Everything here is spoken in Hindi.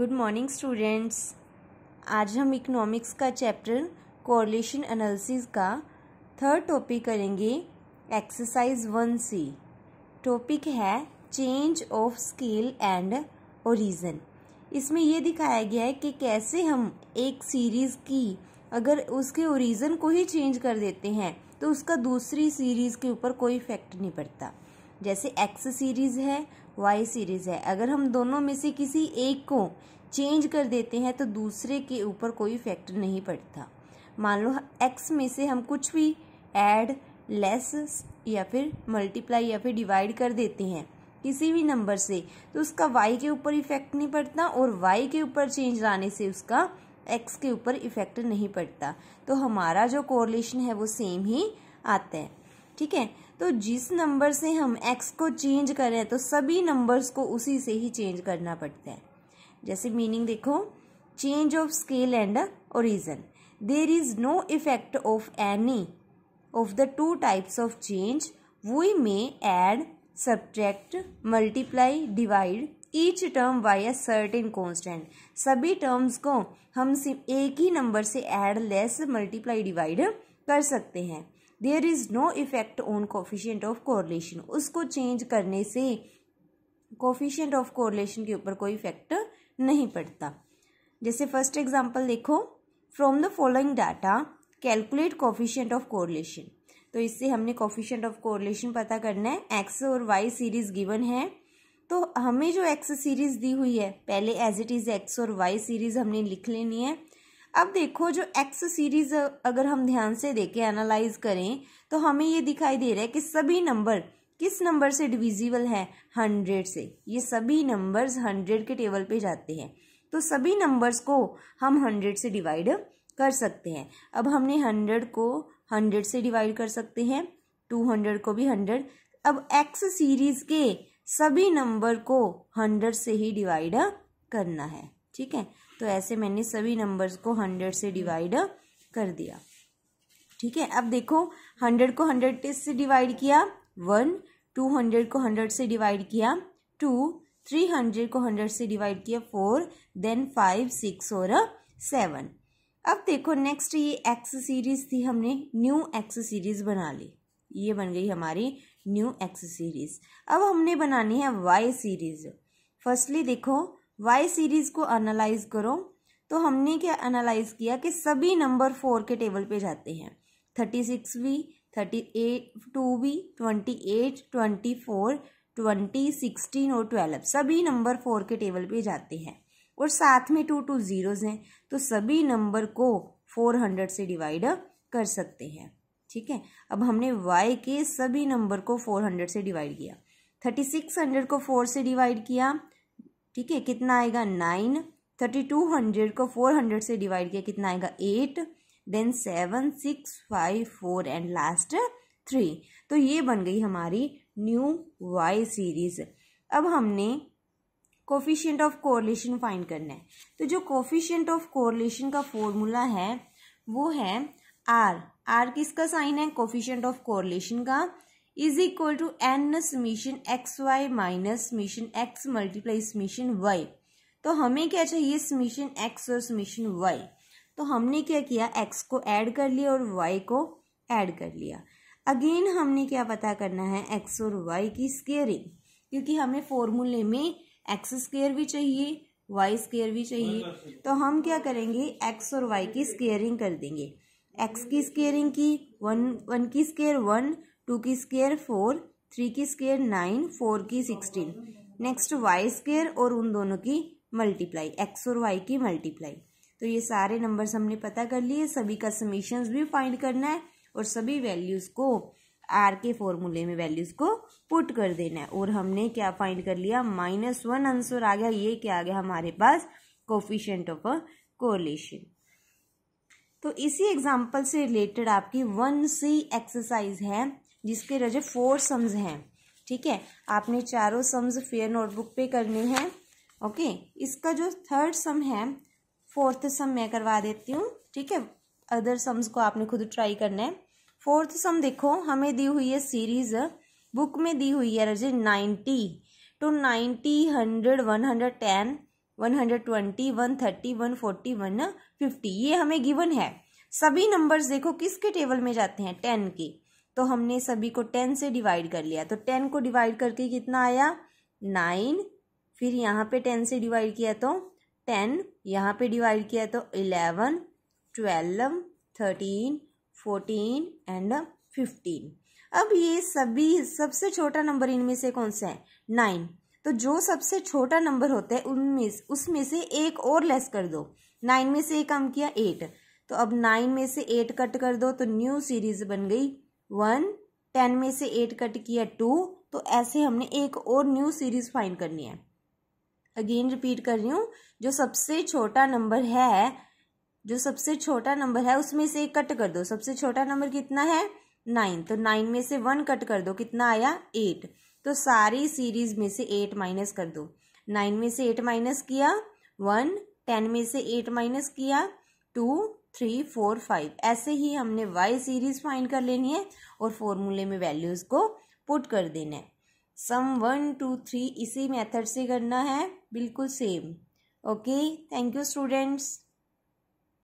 गुड मॉर्निंग स्टूडेंट्स आज हम इकोनॉमिक्स का चैप्टर कोरिलेशन एनालिसिस का थर्ड टॉपिक करेंगे एक्सरसाइज वन सी टॉपिक है change of scale and origin इसमें यह दिखाया गया है कि कैसे हम एक सीरीज़ की अगर उसके ओरिजन को ही चेंज कर देते हैं तो उसका दूसरी सीरीज़ के ऊपर कोई इफेक्ट नहीं पड़ता जैसे एक्स सीरीज़ है वाई सीरीज है अगर हम दोनों में से किसी एक को चेंज कर देते हैं तो दूसरे के ऊपर कोई इफेक्ट नहीं पड़ता मान लो एक्स में से हम कुछ भी ऐड लेस या फिर मल्टीप्लाई या फिर डिवाइड कर देते हैं किसी भी नंबर से तो उसका वाई के ऊपर इफेक्ट नहीं पड़ता और वाई के ऊपर चेंज लाने से उसका एक्स के ऊपर इफेक्ट नहीं पड़ता तो हमारा जो कोरिलेशन है वो सेम ही आता है ठीक है तो जिस नंबर से हम x को चेंज कर रहे हैं तो सभी नंबर्स को उसी से ही चेंज करना पड़ता है जैसे मीनिंग देखो change of scale and origin there is no effect of any of the two types of change we may add subtract multiply divide each term by a certain constant सभी टर्म्स को हम सिर्फ एक ही नंबर से एड लेस मल्टीप्लाई डिवाइड कर सकते हैं there is no effect on coefficient of correlation उसको चेंज करने से कोफिशियंट ऑफ कोरलेशन के ऊपर कोई इफेक्ट नहीं पड़ता जैसे फर्स्ट एग्जाम्पल देखो from the following data calculate coefficient of correlation तो इससे हमने कोफिशियंट ऑफ कोरलेशन पता करना है एक्स और वाई सीरीज़ गिवन है तो हमें जो एक्स सीरीज़ दी हुई है पहले एज इट इज़ एक्स और वाई सीरीज़ हमने लिख लेनी है अब देखो जो एक्स सीरीज अगर हम ध्यान से देखें एनालाइज करें तो हमें ये दिखाई दे रहा है कि सभी नंबर किस नंबर से डिविजिबल है हंड्रेड से ये सभी नंबर्स हंड्रेड के टेबल पे जाते हैं तो सभी नंबर्स को हम हंड्रेड से डिवाइड कर सकते हैं अब हमने हंड्रेड को हंड्रेड से डिवाइड कर सकते हैं टू हंड्रेड को भी हंड्रेड अब एक्स सीरीज के सभी नंबर को हंड्रेड से ही डिवाइड करना है ठीक है तो ऐसे मैंने सभी नंबर्स को हंड्रेड से डिवाइड कर दिया ठीक है अब देखो हंड्रेड को हंड्रेड से डिवाइड किया वन टू हंड्रेड को हंड्रेड से डिवाइड किया टू थ्री हंड्रेड को हंड्रेड से डिवाइड किया फोर देन फाइव सिक्स और सेवन अब देखो नेक्स्ट ये एक्स सीरीज थी हमने न्यू एक्स सीरीज बना ली ये बन गई हमारी न्यू एक्स सीरीज अब हमने बनानी है वाई सीरीज फर्स्टली देखो वाई सीरीज को एनालाइज करो तो हमने क्या एनालाइज किया कि सभी नंबर फोर के टेबल पे जाते हैं thirty six V thirty eight two V twenty eight twenty four twenty sixteen और ट्वेल्व सभी नंबर फोर के टेबल पे जाते हैं और साथ में टू टू ज़ीरोज़ हैं तो सभी नंबर को फोर हंड्रेड से डिवाइड कर सकते हैं ठीक है अब हमने वाई के सभी नंबर को फोर हंड्रेड से डिवाइड किया थर्टी सिक्स हंड्रेड को फोर से डिवाइड किया ठीक है कितना आएगा नाइन थर्टी टू हंड्रेड को फोर हंड्रेड से डिवाइड किया कितना आएगा eight then seven six five four and last three तो ये बन गई हमारी न्यू वाई सीरीज अब हमने कोफिशियंट ऑफ कोरलेशन फाइंड करना है तो जो कोफिशियंट ऑफ कोरलेशन का फॉर्मूला है वो है आर आर किसका साइन है कोफिशियंट ऑफ कोरलेशन का is equal to N summation X Y minus summation X multiply summation Y तो हमें क्या चाहिए समीशन एक्स और समीशन वाई तो हमने क्या किया एक्स को ऐड कर लिया और वाई को ऐड कर लिया अगेन हमने क्या पता करना है एक्स और वाई की स्केयरिंग क्योंकि हमें फॉर्मूले में एक्स स्केयर भी चाहिए वाई स्केयर भी चाहिए तो हम क्या करेंगे एक्स और वाई की स्केयरिंग कर देंगे एक्स की स्केयरिंग की वन वन की स्केयर वन टू की स्केयर फोर थ्री की स्केयर नाइन फोर की सिक्सटीन नेक्स्ट वाई स्केयर और उन दोनों की मल्टीप्लाई एक्स और वाई की मल्टीप्लाई तो ये सारे नंबर्स हमने पता कर लिए सभी का समीशंस भी फाइंड करना है और सभी वैल्यूज़ को आर के फॉर्मूले में वैल्यूज़ को पुट कर देना है और हमने क्या फाइंड कर लिया माइनस वन आंसर आ गया ये क्या आ गया हमारे पास कोफिशेंट ऑफ अ कोलेशन तो इसी एग्जाम्पल से रिलेटेड आपकी वन सी एक्सरसाइज है जिसके रजे फोर सम्स हैं ठीक है आपने चारों सम्स फेयर नोटबुक पे करने हैं ओके इसका जो थर्ड सम है फोर्थ सम मैं करवा देती हूँ ठीक है अदर सम्स को आपने खुद ट्राई करना है फोर्थ सम देखो हमें दी हुई है सीरीज बुक में दी हुई है रजे नाइन्टी तो ninety hundred one hundred ten one hundred twenty one thirty one forty one fifty ये हमें गिवन है सभी नंबर्स देखो किसके टेबल में जाते हैं टेन के तो हमने सभी को टेन से डिवाइड कर लिया तो टेन को डिवाइड करके कितना आया नाइन फिर यहाँ पे टेन से डिवाइड किया तो टेन यहाँ पे डिवाइड किया तो eleven twelve thirteen fourteen and fifteen अब ये सभी सबसे छोटा नंबर इनमें से कौन सा है नाइन तो जो सबसे छोटा नंबर होता है उनमें उसमें से एक और लेस कर दो नाइन में से एक कम किया एट तो अब नाइन में से एट कट कर दो तो न्यू सीरीज बन गई वन टेन में से एट कट किया टू तो ऐसे हमने एक और न्यू सीरीज फाइंड करनी है अगेन रिपीट कर रही हूँ जो सबसे छोटा नंबर है जो सबसे छोटा नंबर है उसमें से एक कट कर दो सबसे छोटा नंबर कितना है नाइन तो नाइन में से वन कट कर दो कितना आया एट तो सारी सीरीज में से एट माइनस कर दो नाइन में से एट माइनस किया वन टेन में से एट माइनस किया टू थ्री फोर फाइव ऐसे ही हमने वाई सीरीज फाइंड कर लेनी है और फॉर्मूले में वैल्यूज़ को पुट कर देना है सम वन टू थ्री इसी मेथड से करना है बिल्कुल same okay thank you students